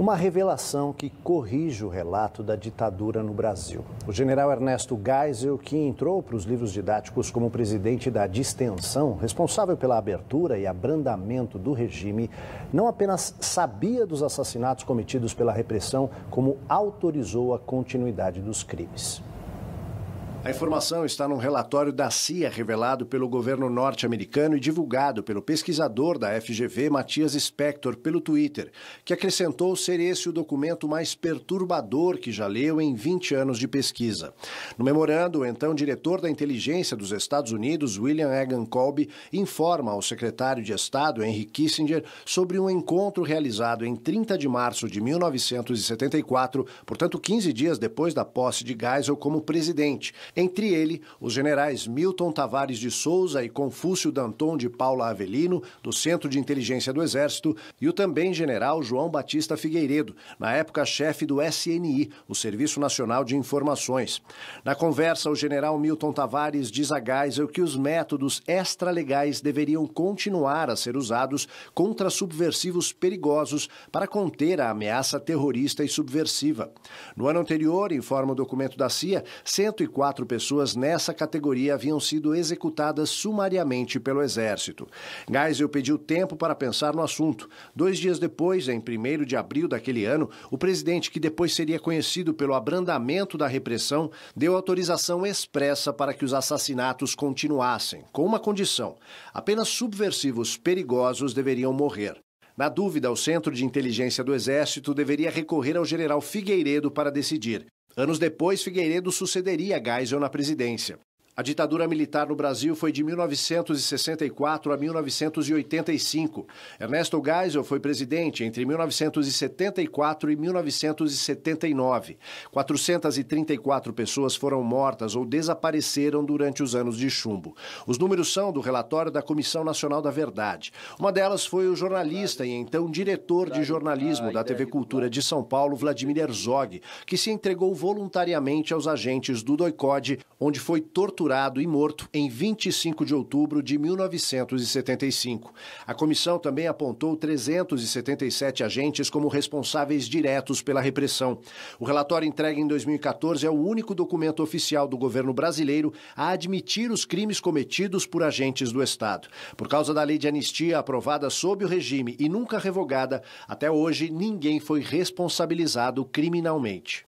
Uma revelação que corrige o relato da ditadura no Brasil. O general Ernesto Geisel, que entrou para os livros didáticos como presidente da distensão, responsável pela abertura e abrandamento do regime, não apenas sabia dos assassinatos cometidos pela repressão, como autorizou a continuidade dos crimes. A informação está num relatório da CIA revelado pelo governo norte-americano e divulgado pelo pesquisador da FGV, Matias Spector, pelo Twitter, que acrescentou ser esse o documento mais perturbador que já leu em 20 anos de pesquisa. No memorando, o então diretor da inteligência dos Estados Unidos, William Egan Colby, informa ao secretário de Estado, Henry Kissinger, sobre um encontro realizado em 30 de março de 1974, portanto 15 dias depois da posse de Geisel como presidente entre ele, os generais Milton Tavares de Souza e Confúcio Danton de Paula Avelino, do Centro de Inteligência do Exército, e o também general João Batista Figueiredo, na época chefe do SNI, o Serviço Nacional de Informações. Na conversa, o general Milton Tavares diz a Geisel que os métodos extralegais deveriam continuar a ser usados contra subversivos perigosos para conter a ameaça terrorista e subversiva. No ano anterior, informa o documento da CIA, 104 quatro pessoas nessa categoria haviam sido executadas sumariamente pelo Exército. Geisel pediu tempo para pensar no assunto. Dois dias depois, em 1 de abril daquele ano, o presidente, que depois seria conhecido pelo abrandamento da repressão, deu autorização expressa para que os assassinatos continuassem, com uma condição: apenas subversivos perigosos deveriam morrer. Na dúvida, o Centro de Inteligência do Exército deveria recorrer ao general Figueiredo para decidir. Anos depois, Figueiredo sucederia Geisel na presidência. A ditadura militar no Brasil foi de 1964 a 1985. Ernesto Geisel foi presidente entre 1974 e 1979. 434 pessoas foram mortas ou desapareceram durante os anos de chumbo. Os números são do relatório da Comissão Nacional da Verdade. Uma delas foi o jornalista e então diretor de jornalismo da TV Cultura de São Paulo, Vladimir Herzog, que se entregou voluntariamente aos agentes do Doicode, onde foi torturado torturado e morto em 25 de outubro de 1975. A comissão também apontou 377 agentes como responsáveis diretos pela repressão. O relatório entregue em 2014 é o único documento oficial do governo brasileiro a admitir os crimes cometidos por agentes do Estado. Por causa da lei de anistia aprovada sob o regime e nunca revogada, até hoje ninguém foi responsabilizado criminalmente.